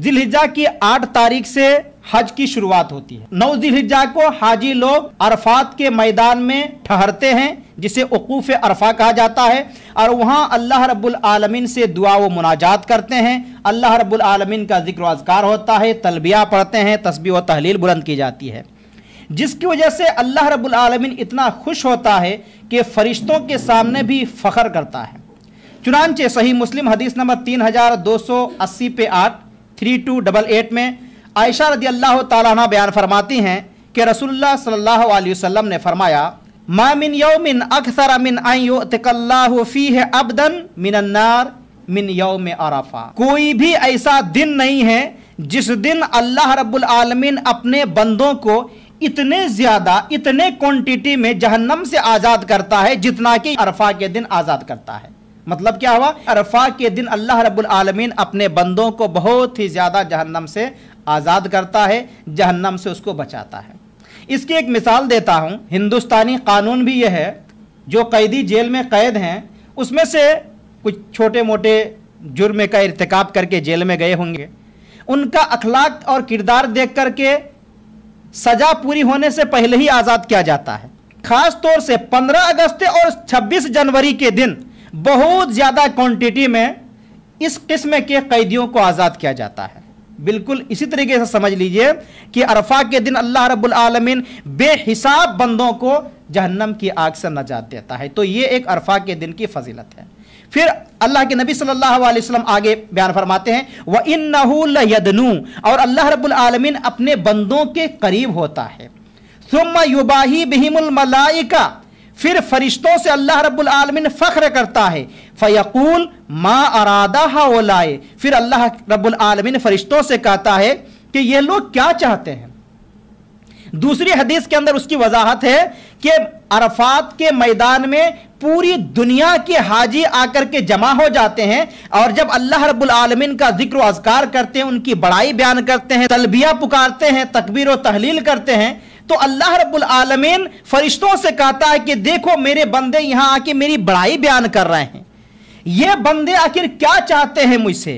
जिलहिजा की आठ तारीख से हज की शुरुआत होती है नौ जिलहिजा को हाजी लोग अरफात के मैदान में ठहरते हैं जिसे उकूफ अरफा कहा जाता है और वहाँ अल्लाह रब्बुल आलमीन से दुआ व मुनाजात करते हैं अल्लाह रब्बुल आलमीन का जिक्र अजगार होता है तलबिया पढ़ते हैं तस्बी व तहलील बुलंद की जाती है जिसकी वजह से अल्लाह रब्बुल आलमीन इतना खुश होता है कि फरिश्तों के सामने भी फ़ख्र करता है चुनानचे सही मुस्लिम हदीस नंबर तीन हज़ार दो सौ अस्सी पे आठ थ्री टू डबल एट में आयशा रदी अल्लाह तला बयान फरमाती हैं कि रसुल्ला सल्ला वसम ने फरमाया मा मिन यौमिन अक्सर मिन फ़ी है अबदन मिनन्नार मिन यौम अराफा कोई भी ऐसा दिन नहीं है जिस दिन अल्लाह रब्बुल आलमीन अपने बंदों को इतने ज्यादा इतने क्वांटिटी में जहन्नम से आजाद करता है जितना कि अरफा के दिन आजाद करता है मतलब क्या हुआ अरफा के दिन अल्लाह रब्बुल आलमीन अपने बंदों को बहुत ही ज़्यादा जहन्नम से आज़ाद करता है जहन्नम से उसको बचाता है इसकी एक मिसाल देता हूँ हिंदुस्तानी कानून भी यह है जो कैदी जेल में कैद हैं उसमें से कुछ छोटे मोटे जुर्म का इरतकब करके जेल में गए होंगे उनका अखलाक और किरदार देख करके सज़ा पूरी होने से पहले ही आज़ाद किया जाता है ख़ास तौर से 15 अगस्त और 26 जनवरी के दिन बहुत ज़्यादा क्वांटिटी में इस किस्म के कैदियों को आज़ाद किया जाता है बिल्कुल इसी तरीके से समझ लीजिए कि अरफा के दिन अल्लाह रब्बुल आलमीन बेहिसाब बंदों को जहन्नम की आग से नजात देता है तो ये एक अरफा के दिन की फजीलत है फिर अल्लाह के नबी सल्लल्लाहु अलैहि वसल्लम आगे बयान फरमाते हैं व इन नदनू और अल्लाह रब्बुल आलमीन अपने बंदों के करीब होता है सुम युबाही बहिमुल मलाइका फिर फरिश्तों से अल्लाह रब्बुल आलमीन फ़ख्र करता है फ़यकूल माँ अरादा हो फिर अल्लाह रब्बुल आलमीन फरिश्तों से कहता है कि ये लोग क्या चाहते हैं दूसरी हदीस के अंदर उसकी वजाहत है कि अरफात के मैदान में पूरी दुनिया के हाजी आकर के जमा हो जाते हैं और जब अल्लाह रब्बुल आलमीन का जिक्र अजकार करते हैं उनकी बड़ाई बयान करते हैं तलबिया पुकारते हैं तकबीर व तहलील करते हैं तो अल्लाह रब्बुल आलमीन फरिश्तों से कहता है कि देखो मेरे बंदे यहां आके मेरी बड़ाई बयान कर रहे हैं ये बंदे आखिर क्या चाहते हैं मुझसे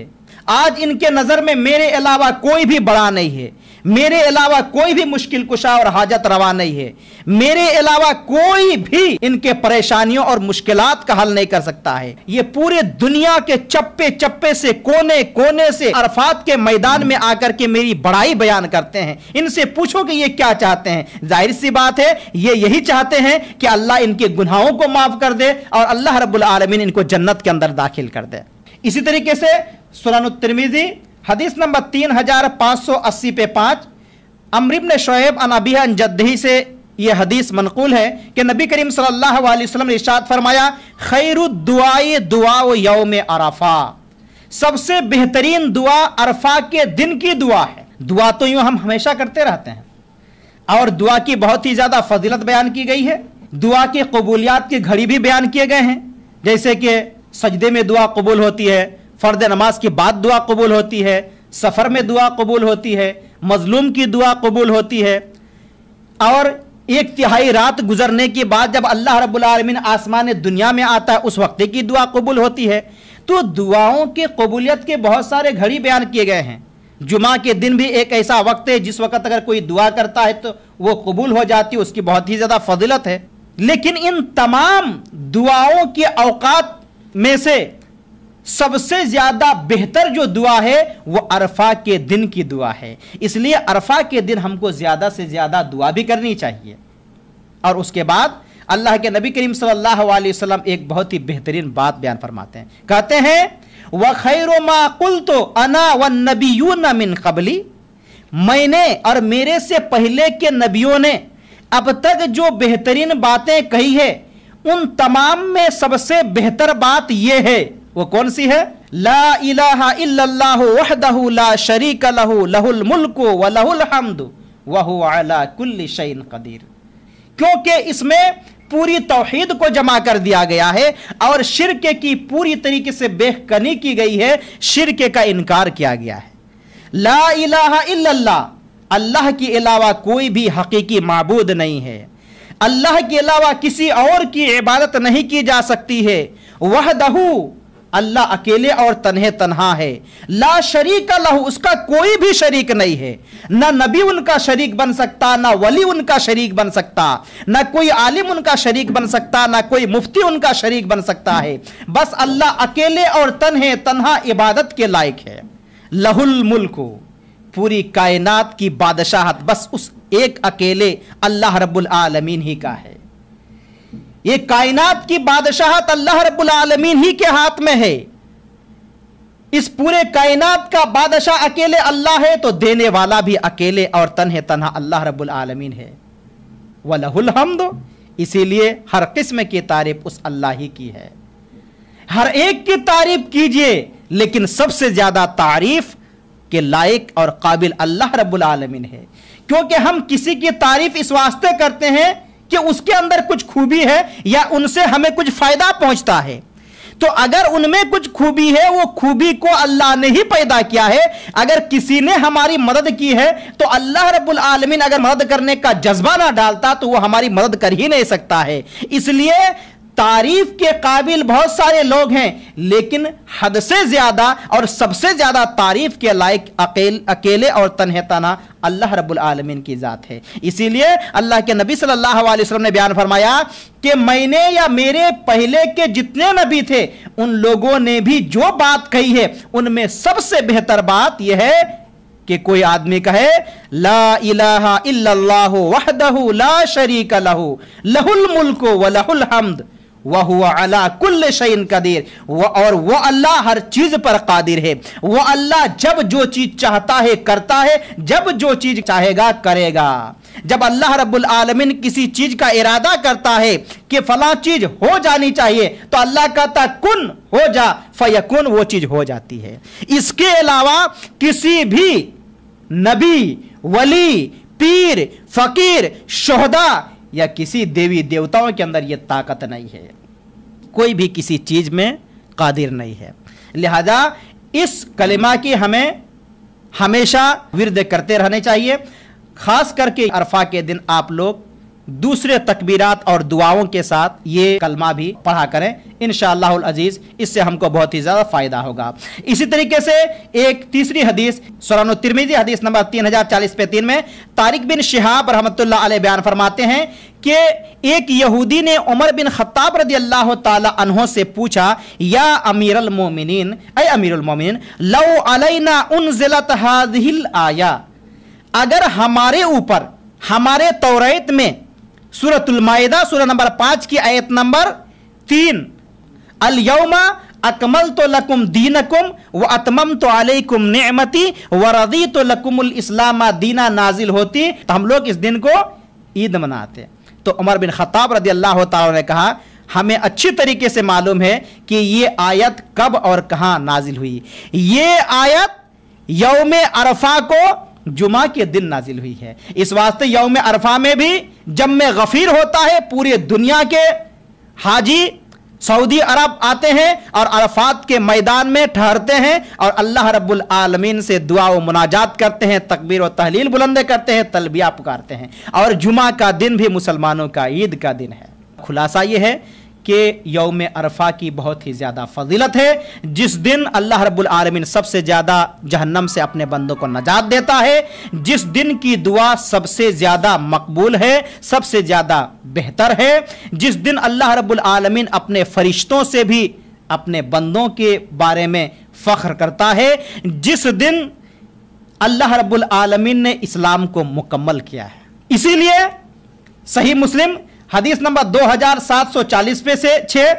आज इनके नजर में मेरे अलावा कोई भी बड़ा नहीं है मेरे अलावा कोई भी मुश्किल कुशा और हाजत रवा नहीं है मेरे अलावा कोई भी इनके परेशानियों और मुश्किलात का हल नहीं कर सकता है ये पूरे दुनिया के चप्पे चप्पे से कोने कोने से अरफात के मैदान में आकर के मेरी बड़ाई बयान करते हैं इनसे पूछो कि ये क्या चाहते हैं जाहिर सी बात है ये यही चाहते हैं कि अल्लाह इनके गुनाहों को माफ कर दे और अल्लाह रबुल आलमीन इनको जन्नत के अंदर दाखिल कर दे इसी तरीके से सुरान हदीस नंबर तीन हजार पाँच सौ अस्सी पे पाँच अमरिब ने शोब अन अबिया से यह हदीस मनकूल है कि नबी करीम सल्लाम ने इशाद फरमाया खैर दुआई दुआ योम अराफा सबसे बेहतरीन दुआ अरफा के दिन की दुआ है दुआ तो यूं हम हमेशा करते रहते हैं और दुआ की बहुत ही ज़्यादा फजीलत बयान की गई है दुआ की कबूलियात की घड़ी भी बयान किए गए हैं जैसे कि सजदे में दुआ कबूल होती है फ़र्द नमाज के बाद दुआ कबूल होती है सफ़र में दुआ कबूल होती है मज़लूम की दुआ कबूल होती है और एक तिहाई रात गुजरने के बाद जब अल्लाह रबालमीन आसमान दुनिया में आता है उस वक्त की दुआ कबूल होती है तो दुआओं के कबूलियत के बहुत सारे घड़ी बयान किए गए हैं जुमा के दिन भी एक ऐसा वक्त है जिस वक्त अगर कोई दुआ करता है तो वो कबूल हो जाती है उसकी बहुत ही ज़्यादा फजीलत है लेकिन इन तमाम दुआओं के अवकात में से सबसे ज्यादा बेहतर जो दुआ है वो अरफा के दिन की दुआ है इसलिए अरफा के दिन हमको ज्यादा से ज्यादा दुआ भी करनी चाहिए और उसके बाद अल्लाह के नबी करीम सल्लल्लाहु अलैहि वसल्लम एक बहुत ही बेहतरीन बात बयान फरमाते हैं कहते हैं व मा माकुल तो अना व नबी मिन कबली मैंने और मेरे से पहले के नबियों ने अब तक जो बेहतरीन बातें कही है उन तमाम में सबसे बेहतर बात यह है वो कौन सी है ला इलाहा इल्लल्लाहु वहदहु ला शरीक लहु लहुल मुल्क व लहुल हम्द हुवा अला कुल्लि शैन कदीर क्योंकि इसमें पूरी तौहीद को जमा कर दिया गया है और शिरक की पूरी तरीके से बेहकनी की गई है शिरक का इनकार किया गया है ला इलाहा इल्लल्लाह अल्लाह के अलावा कोई भी हकीकी माबूद नहीं है अल्लाह के अलावा किसी और की इबादत नहीं की जा सकती है वह दहू अल्लाह अकेले और तनहे तनहा है ला शरीक लहू उसका कोई भी शरीक नहीं है ना नबी उनका शरीक बन सकता ना वली उनका शरीक बन सकता ना कोई आलिम उनका शरीक बन सकता ना कोई मुफ्ती उनका शरीक बन सकता है बस अल्लाह अकेले और तनहे तनहा इबादत के लायक है लहुल मुल्क पूरी कायनात की बादशाहत बस उस एक अकेले अल्लाह रब्बुल आलमीन ही का है ये कायनात की बादशाहत अल्लाह रब्बुल आलमीन ही के हाथ में है इस पूरे कायनात का बादशाह अकेले अल्लाह है तो देने वाला भी अकेले और है तनहा अल्लाह रब्बुल आलमीन है वलहुल हमद इसीलिए हर किस्म की तारीफ उस अल्लाह ही की है हर एक की तारीफ कीजिए लेकिन सबसे ज्यादा तारीफ के लायक और काबिल अल्लाह रब्बुल आलमीन है क्योंकि हम किसी की तारीफ इस वास्ते करते हैं कि उसके अंदर कुछ खूबी है या उनसे हमें कुछ फायदा पहुंचता है तो अगर उनमें कुछ खूबी है वो खूबी को अल्लाह ने ही पैदा किया है अगर किसी ने हमारी मदद की है तो अल्लाह रब्बुल आलमीन अगर मदद करने का जज्बा ना डालता तो वो हमारी मदद कर ही नहीं सकता है इसलिए तारीफ के काबिल बहुत सारे लोग हैं लेकिन हद से ज्यादा और सबसे ज्यादा तारीफ के लायक अकेल, अकेले और तनहताना अल्लाह रब्बुल आलमीन की ज़ात है इसीलिए अल्लाह के नबी सल्लल्लाहु अलैहि वसल्लम ने बयान फरमाया कि मैंने या मेरे पहले के जितने नबी थे उन लोगों ने भी जो बात कही है उनमें सबसे बेहतर बात यह है कि कोई आदमी कहे ला इलाहा इल्लल्लाहु वहदहु ला शरीक लहु लहुल मुल्क व लहुल हमद वह हुआ अला कुल्ल शैन कदीर वह और वह अल्लाह हर चीज पर कादिर है वह अल्लाह जब जो चीज चाहता है करता है जब जो चीज चाहेगा करेगा जब अल्लाह रब्बुल आलमीन किसी चीज का इरादा करता है कि फला चीज हो जानी चाहिए तो अल्लाह कहता कुन हो जा फयकुन वो चीज हो जाती है इसके अलावा किसी भी नबी वली पीर फकीर शोहदा या किसी देवी देवताओं के अंदर ये ताकत नहीं है कोई भी किसी चीज़ में कादिर नहीं है लिहाजा इस कलिमा की हमें हमेशा विरद करते रहने चाहिए खास करके अरफा के दिन आप लोग दूसरे तकबीरात और दुआओं के साथ ये कलमा भी पढ़ा करें इन अजीज इससे हमको बहुत ही ज़्यादा फ़ायदा होगा इसी तरीके से एक तीसरी हदीस सुरान तिरमिजी हदीस नंबर तीन हज़ार चालीस पे तीन में तारिक बिन शिहाब रहमत अलैह बयान फरमाते हैं कि एक यहूदी ने उमर बिन खत्ताब रदी अल्लाह तहों से पूछा या अमीर मोमिन अय अमीर उलमोमिन लव अलना उन जिलत हादिल आया अगर हमारे ऊपर हमारे तौरेत में सूरतुलमादा सूरह नंबर पाँच की आयत नंबर तीन अलयौमा अकमल तो लकुम कुम व अतमम तो अलकुम नमती व रदी तो लकुमुल इस्लाम दीना नाजिल होती तो हम लोग इस दिन को ईद मनाते तो उमर बिन खताब रदी अल्लाह ने कहा हमें अच्छी तरीके से मालूम है कि ये आयत कब और कहाँ नाजिल हुई ये आयत यौम अरफा को जुमा के दिन नाजिल हुई है इस वास्ते यौम अरफा में भी जब में गफीर होता है पूरी दुनिया के हाजी सऊदी अरब आते हैं और अरफात के मैदान में ठहरते हैं और अल्लाह रब्बुल आलमीन से दुआ व मुनाजात करते हैं तकबीर व तहलील बुलंद करते हैं तलबिया पुकारते हैं और जुमा का दिन भी मुसलमानों का ईद का दिन है खुलासा यह है कि यौम अरफा की बहुत ही ज़्यादा फजीलत है जिस दिन अल्लाह रब्बुल आलमीन सबसे ज़्यादा जहन्नम से अपने बंदों को नजात देता है जिस दिन की दुआ सबसे ज़्यादा मकबूल है सबसे ज़्यादा बेहतर है जिस दिन अल्लाह रब्बुल आलमीन अपने फरिश्तों से भी अपने बंदों के बारे में फ़ख्र करता है जिस दिन अल्लाह रब्बुल आलमीन ने इस्लाम को मुकम्मल किया है इसीलिए सही मुस्लिम हदीस नंबर दो हजार सात सौ चालीस पे से छः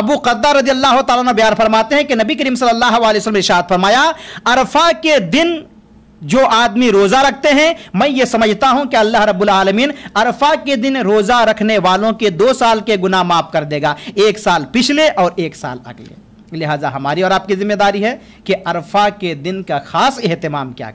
अबू कद्दा रजी अल्लाह तला बयान फरमाते हैं कि नबी करीम सल्लल्लाहु अलैहि वसल्लम इशाद फरमाया अरफा के दिन जो आदमी रोज़ा रखते हैं मैं ये समझता हूं कि अल्लाह रब्बुल आलमीन अरफा के दिन रोज़ा रखने वालों के दो साल के गुना माफ़ कर देगा एक साल पिछले और एक साल अगले लिहाजा हमारी और आपकी जिम्मेदारी है कि अरफा के दिन का खास अहतमाम क्या कर